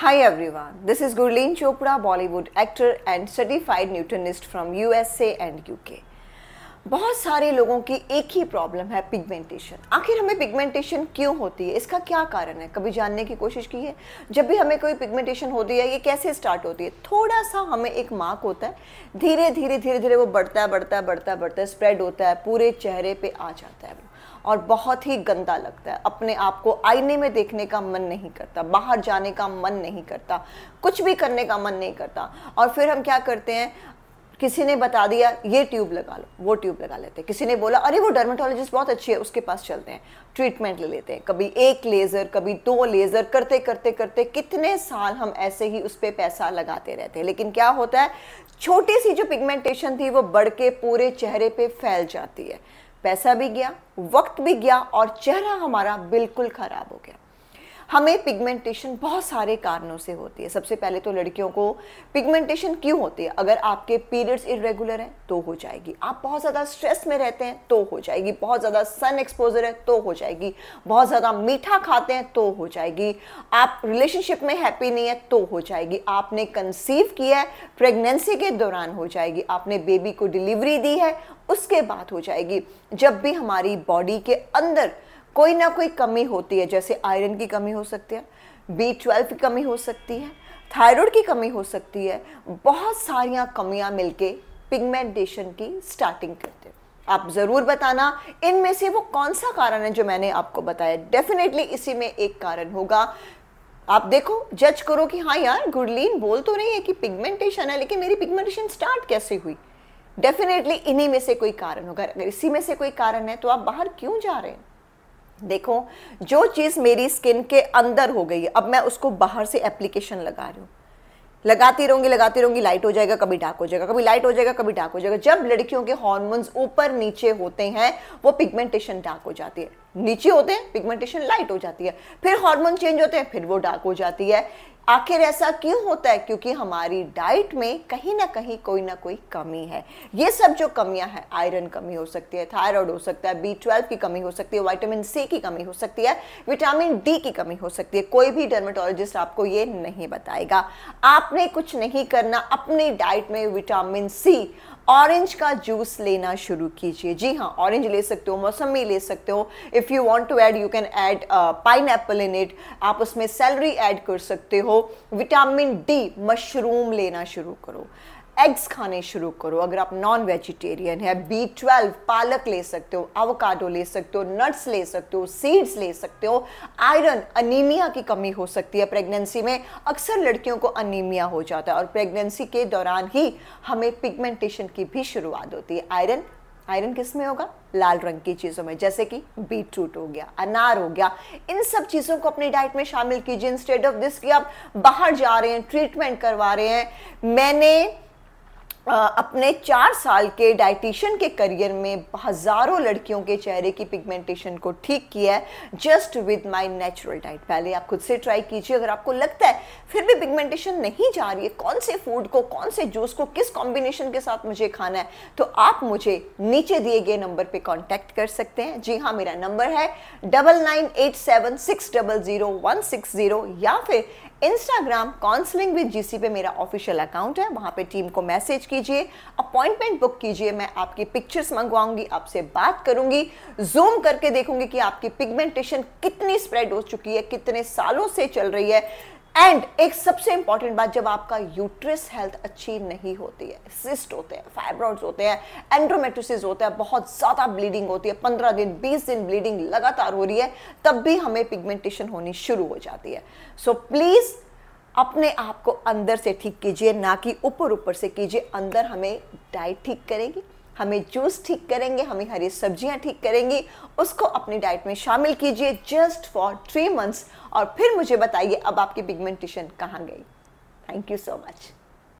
Hi everyone, this is Gurleen Chopra, Bollywood actor and certified Newtonist from USA and UK. बहुत सारे लोगों की एक ही प्रॉब्लम है पिगमेंटेशन आखिर हमें पिगमेंटेशन क्यों होती है इसका क्या कारण है कभी जानने की कोशिश की है जब भी हमें कोई पिगमेंटेशन होती है ये कैसे स्टार्ट होती है थोड़ा सा हमें एक मार्क होता है धीरे धीरे धीरे धीरे वो बढ़ता है बढ़ता है बढ़ता है बढ़ता है स्प्रेड होता है पूरे चेहरे पर आ जाता है और बहुत ही गंदा लगता है अपने आप को आईने में देखने का मन नहीं करता बाहर जाने का मन नहीं करता कुछ भी करने का मन नहीं करता और फिर हम क्या करते हैं किसी ने बता दिया ये ट्यूब लगा लो वो ट्यूब लगा लेते हैं किसी ने बोला अरे वो डर्मेटोलॉजिस्ट बहुत अच्छी है उसके पास चलते हैं ट्रीटमेंट ले लेते हैं कभी एक लेज़र कभी दो लेज़र करते करते करते कितने साल हम ऐसे ही उस पर पैसा लगाते रहते हैं लेकिन क्या होता है छोटी सी जो पिगमेंटेशन थी वो बढ़ के पूरे चेहरे पर फैल जाती है पैसा भी गया वक्त भी गया और चेहरा हमारा बिल्कुल ख़राब हो गया हमें पिगमेंटेशन बहुत सारे कारणों से होती है सबसे पहले तो लड़कियों को पिगमेंटेशन क्यों होती है अगर आपके पीरियड्स इरेगुलर हैं तो हो जाएगी आप बहुत ज़्यादा स्ट्रेस में रहते हैं तो हो जाएगी बहुत ज़्यादा सन एक्सपोजर है तो हो जाएगी बहुत ज़्यादा मीठा खाते हैं तो हो जाएगी आप रिलेशनशिप में हैप्पी नहीं है तो हो जाएगी आपने कंसीव किया है प्रेगनेंसी के दौरान हो जाएगी आपने बेबी को डिलीवरी दी है उसके बाद हो जाएगी जब भी हमारी बॉडी के अंदर कोई ना कोई कमी होती है जैसे आयरन की कमी हो सकती है बी ट्वेल्व की कमी हो सकती है थायराइड की कमी हो सकती है बहुत सारियाँ कमियाँ मिलके पिगमेंटेशन की स्टार्टिंग करते हैं आप ज़रूर बताना इनमें से वो कौन सा कारण है जो मैंने आपको बताया डेफिनेटली इसी में एक कारण होगा आप देखो जज करो कि हाँ यार गुडलीन बोल तो नहीं है कि पिगमेंटेशन है लेकिन मेरी पिगमेंटेशन स्टार्ट कैसे हुई डेफिनेटली इन्हीं में से कोई कारण होगा अगर इसी में से कोई कारण है तो आप बाहर क्यों जा रहे हैं देखो जो चीज़ मेरी स्किन के अंदर हो गई है अब मैं उसको बाहर से एप्लीकेशन लगा रही हूँ लगाती रहूंगी लगाती रहूंगी लाइट हो जाएगा कभी डार्क हो जाएगा कभी लाइट हो जाएगा कभी डार्क हो जाएगा जब लड़कियों के हॉर्मोन्स ऊपर नीचे होते हैं वो पिगमेंटेशन डार्क हो जाती है नीचे होते हैं पिगमेंटेशन लाइट हो जाती है फिर हॉर्मोन चेंज होते हैं फिर वो डार्क हो जाती है आखिर ऐसा क्यों होता है क्योंकि हमारी डाइट में कहीं ना कहीं कोई ना कोई कमी है ये सब जो कमियां हैं आयरन कमी हो सकती है थायराइड हो सकता है बी ट्वेल्व की कमी हो सकती है विटामिन सी की कमी हो सकती है विटामिन डी की कमी हो सकती है कोई भी डर्मेटोलॉजिस्ट आपको ये नहीं बताएगा आपने कुछ नहीं करना अपनी डाइट में विटामिन सी ऑरेंज का जूस लेना शुरू कीजिए जी हाँ ऑरेंज ले सकते हो मौसमी ले सकते हो if you want to add you can add pineapple in it आप उसमें सैलरी ऐड कर सकते हो विटामिन डी मशरूम लेना शुरू करो एग्स खाने शुरू करो अगर आप नॉन वेजिटेरियन है बी ट्वेल्व पालक ले सकते हो अवकाडो ले सकते हो नट्स ले सकते हो सीड्स ले सकते हो आयरन अनीमिया की कमी हो सकती है प्रेगनेंसी में अक्सर लड़कियों को अनीमिया हो जाता है और प्रेगनेंसी के दौरान ही हमें पिगमेंटेशन की भी शुरुआत होती है आयरन आयरन किस में होगा लाल रंग की चीज़ों में जैसे कि बीटरूट हो गया अनार हो गया इन सब चीज़ों को अपनी डाइट में शामिल कीजिए इंस्टेड ऑफ दिस कि आप बाहर जा रहे हैं ट्रीटमेंट करवा रहे हैं मैंने अपने चार साल के डाइटिशियन के करियर में हज़ारों लड़कियों के चेहरे की पिगमेंटेशन को ठीक किया है just with my natural diet पहले आप खुद से ट्राई कीजिए अगर आपको लगता है फिर भी पिगमेंटेशन नहीं जा रही है कौन से फूड को कौन से जूस को किस कॉम्बिनेशन के साथ मुझे खाना है तो आप मुझे नीचे दिए गए नंबर पर कॉन्टैक्ट कर सकते हैं जी हाँ मेरा नंबर है डबल या फिर इंस्टाग्राम काउंसलिंग विद जीसी पे मेरा ऑफिशियल अकाउंट है वहां पे टीम को मैसेज कीजिए अपॉइंटमेंट बुक कीजिए मैं आपकी पिक्चर्स मंगवाऊंगी आपसे बात करूंगी जूम करके देखूंगी कि आपकी पिगमेंटेशन कितनी स्प्रेड हो चुकी है कितने सालों से चल रही है एंड एक सबसे इंपॉर्टेंट बात जब आपका यूट्रस हेल्थ अच्छी नहीं होती है सिस्ट होते हैं फाइब्रॉड्स होते हैं एंड्रोमेटोसिस होते हैं बहुत ज़्यादा ब्लीडिंग होती है पंद्रह दिन बीस दिन ब्लीडिंग लगातार हो रही है तब भी हमें पिगमेंटेशन होनी शुरू हो जाती है सो so, प्लीज़ अपने आप को अंदर से ठीक कीजिए ना कि ऊपर ऊपर से कीजिए अंदर हमें डाइट ठीक करेगी हमें जूस ठीक करेंगे हमें हरी सब्जियां ठीक करेंगी उसको अपनी डाइट में शामिल कीजिए जस्ट फॉर थ्री मंथ्स और फिर मुझे बताइए अब आपकी पिगमेंटेशन कहाँ गई थैंक यू सो मच